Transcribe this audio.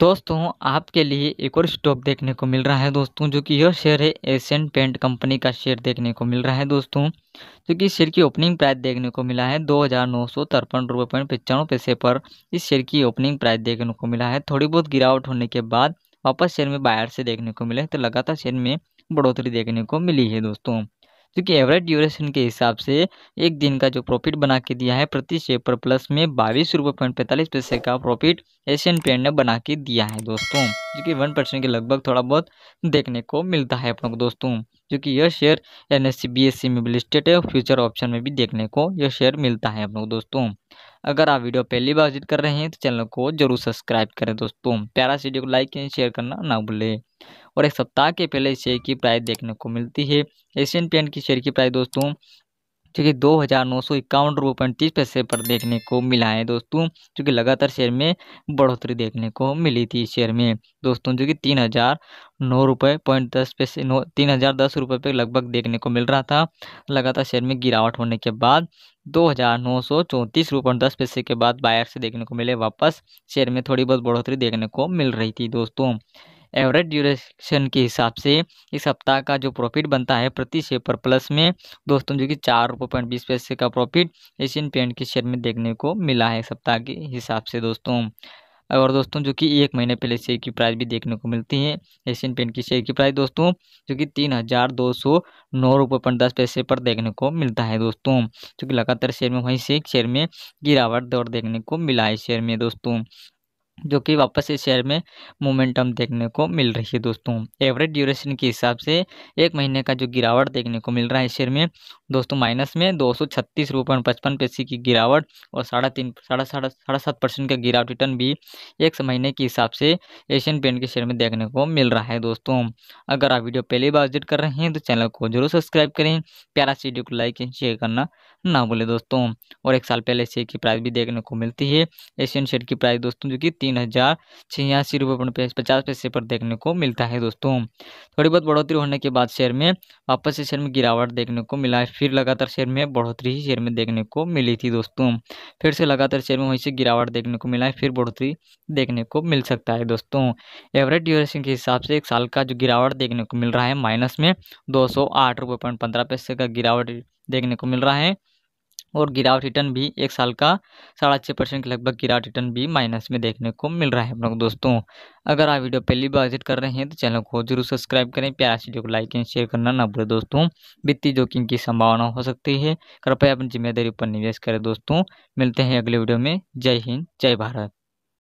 दोस्तों आपके लिए एक और स्टॉक देखने को मिल रहा है दोस्तों जो कि यह शेयर है एशियन पेंट कंपनी का शेयर देखने को मिल रहा है दोस्तों जो कि शेयर की ओपनिंग प्राइस देखने को मिला है दो हज़ार नौ सौ तिरपन रुपये पॉइंट पचानवे पैसे पर इस शेयर की ओपनिंग प्राइस देखने को मिला है थोड़ी बहुत गिरावट होने के बाद वापस शेयर में बाहर से देखने को मिला है तो लगातार शेयर में बढ़ोतरी देखने को मिली है दोस्तों क्योंकि एवरेज ड्यूरेशन के हिसाब से एक दिन का जो प्रॉफिट बना के दिया है प्रति शेयर पर प्लस में बाईस रुपये पॉइंट पैंतालीस पैसे का प्रॉफिट एशियन पेंट ने बना के दिया है दोस्तों जो कि वन परसेंट के लगभग थोड़ा बहुत देखने को मिलता है अपनों को दोस्तों जो कि यह शेयर एन एस सी में भी लिस्टेड है और फ्यूचर ऑप्शन में भी देखने को यह शेयर मिलता है अपनों को दोस्तों अगर आप वीडियो पहली बार विजिट कर रहे हैं तो चैनल को जरूर सब्सक्राइब करें दोस्तों प्यारा वीडियो को लाइक एंड शेयर करना ना भूलें और एक सप्ताह के पहले इस शेयर की प्राइस देखने को मिलती है एशियन पेंट की शेयर की प्राइस दोस्तों जो कि दो हज़ार नौ सौ इक्यावन रुपये पैंतीस पैसे पर देखने को मिला है दोस्तों जो कि लगातार शेयर में बढ़ोतरी देखने को मिली थी शेयर में दोस्तों जो कि तीन हज़ार नौ रुपये पॉइंट दस पैसे नौ तीन हज़ार दस रुपये पर लगभग देखने को मिल रहा था लगातार शेयर में गिरावट होने के बाद दो हज़ार नौ सौ चौंतीस रुपये दस पैसे के बाद बायर से देखने को मिले वापस शेयर में थोड़ी बहुत बढ़ोतरी देखने को मिल रही थी दोस्तों एवरेज ड्यूरेशन के हिसाब से इस सप्ताह का जो प्रॉफिट बनता है प्रति शेयर पर प्लस में दोस्तों जो कि चार रुपये पॉइंट बीस पैसे का प्रॉफिट एशियन पेंट के शेयर में देखने को मिला है सप्ताह के हिसाब से दोस्तों और दोस्तों जो कि एक महीने पहले शेयर की प्राइस भी देखने को मिलती है एशियन पेंट की शेयर की प्राइस दोस्तों जो कि तीन हज़ार दो सौ नौ रुपये पॉइंट दस पैसे पर देखने को मिलता है दोस्तों जो कि लगातार शेयर में वहीं से शेयर में गिरावट दौर देखने को मिला है शेयर में दोस्तों जो कि वापस इस शेयर में मोमेंटम देखने को मिल रही है दोस्तों एवरेज ड्यूरेशन के हिसाब से एक महीने का जो गिरावट देखने को मिल रहा है इस शेयर में दोस्तों माइनस में दो सौ छत्तीस रुपये पचपन पैसे की गिरावट और साढ़ा तीन साढ़ा साढ़ा साढ़ा सात परसेंट का गिरावट रिटर्न भी एक महीने के हिसाब से एशियन पेंट के शेयर में देखने को मिल रहा है दोस्तों अगर आप वीडियो पहली बार विजिट कर रहे हैं तो चैनल को जरूर सब्सक्राइब करें प्यारा वीडियो को लाइक एंड शेयर करना ना भूलें दोस्तों और एक साल पहले शेयर की प्राइस भी देखने को मिलती है एशियन शेयर की प्राइस दोस्तों जो कि तीन हज़ार छियासी रुपये पचास पैसे पर देखने को मिलता है दोस्तों थोड़ी बहुत बढ़ोतरी होने के बाद शेयर में वापस से शेयर में गिरावट देखने को मिला है फिर लगातार शेयर में बढ़ोतरी ही शेयर में देखने को मिली थी दोस्तों फिर से लगातार शेयर में वहीं से गिरावट देखने को मिला है फिर बढ़ोतरी देखने को मिल सकता है दोस्तों एवरेज ड्यूरेशन के हिसाब से एक साल का जो गिरावट देखने को मिल रहा है माइनस में दो सौ आठ रुपये पॉइंट पंद्रह पैसे का गिरावट देखने को मिल रहा है और गिरावट रिटर्न भी एक साल का साढ़ा छः परसेंट के लगभग गिरावट रिटर्न भी माइनस में देखने को मिल रहा है हम लोग दोस्तों अगर आप वीडियो पहली बार विजिट कर रहे हैं तो चैनल को जरूर सब्सक्राइब करें प्यार वीडियो को लाइक एंड शेयर करना ना भूलें दोस्तों वित्तीय जोखिम की संभावना हो सकती है कृपया अपनी जिम्मेदारी पर निवेश करें दोस्तों मिलते हैं अगले वीडियो में जय हिंद जय भारत